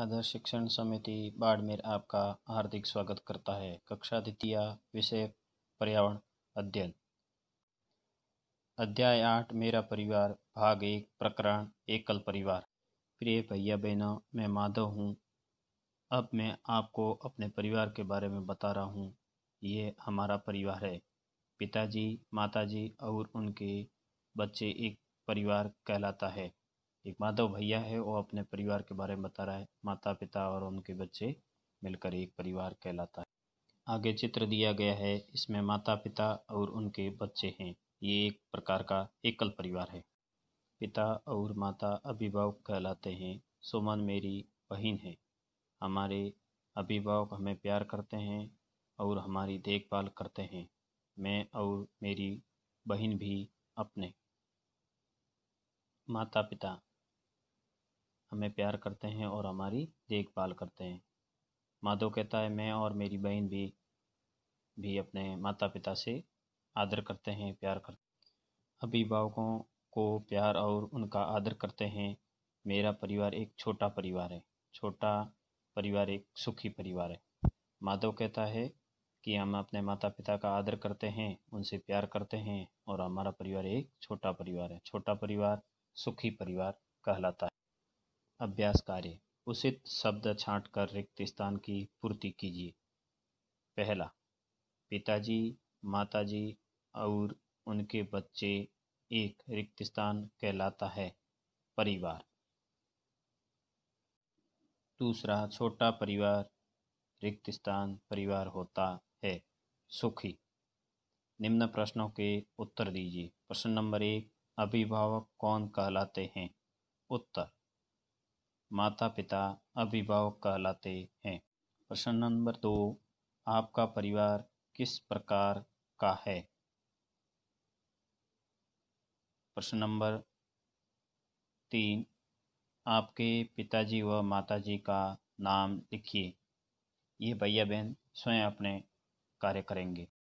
आदर्श शिक्षण समिति बाड़मेर आपका हार्दिक स्वागत करता है कक्षा द्वितीय विषय पर्यावरण अध्ययन अध्याय आठ मेरा परिवार भाग एक प्रकरण एकल परिवार प्रिय भैया बहनों मैं माधव हूँ अब मैं आपको अपने परिवार के बारे में बता रहा हूँ ये हमारा परिवार है पिताजी माताजी और उनके बच्चे एक परिवार कहलाता है एक माधव भैया है वो अपने परिवार के बारे में बता रहा है माता पिता और उनके बच्चे मिलकर एक परिवार कहलाता है आगे चित्र दिया गया है इसमें माता पिता और उनके बच्चे हैं ये एक प्रकार का एकल परिवार है पिता और माता अभिभावक कहलाते हैं सुमन मेरी बहन है हमारे अभिभावक हमें प्यार करते हैं और हमारी देखभाल करते हैं मैं और मेरी बहन भी अपने माता पिता हमें प्यार करते हैं और हमारी देखभाल करते हैं माधव कहता है मैं और मेरी बहन भी भी अपने माता पिता से आदर करते हैं प्यार करते अभिभावकों को प्यार और उनका आदर करते हैं मेरा परिवार एक छोटा परिवार है छोटा परिवार एक सुखी परिवार है माधव कहता है कि हम अपने माता पिता का आदर करते हैं उनसे प्यार करते हैं और हमारा परिवार एक छोटा परिवार है छोटा परिवार सुखी परिवार कहलाता है अभ्यास कार्य उचित शब्द छाँट कर रिक्त स्थान की पूर्ति कीजिए पहला पिताजी माताजी और उनके बच्चे एक रिक्त स्थान कहलाता है परिवार दूसरा छोटा परिवार रिक्त स्थान परिवार होता है सुखी निम्न प्रश्नों के उत्तर दीजिए प्रश्न नंबर एक अभिभावक कौन कहलाते हैं उत्तर माता पिता अभिभावक कहलाते हैं प्रश्न नंबर दो आपका परिवार किस प्रकार का है प्रश्न नंबर तीन आपके पिताजी व माताजी का नाम लिखिए ये भैया बहन स्वयं अपने कार्य करेंगे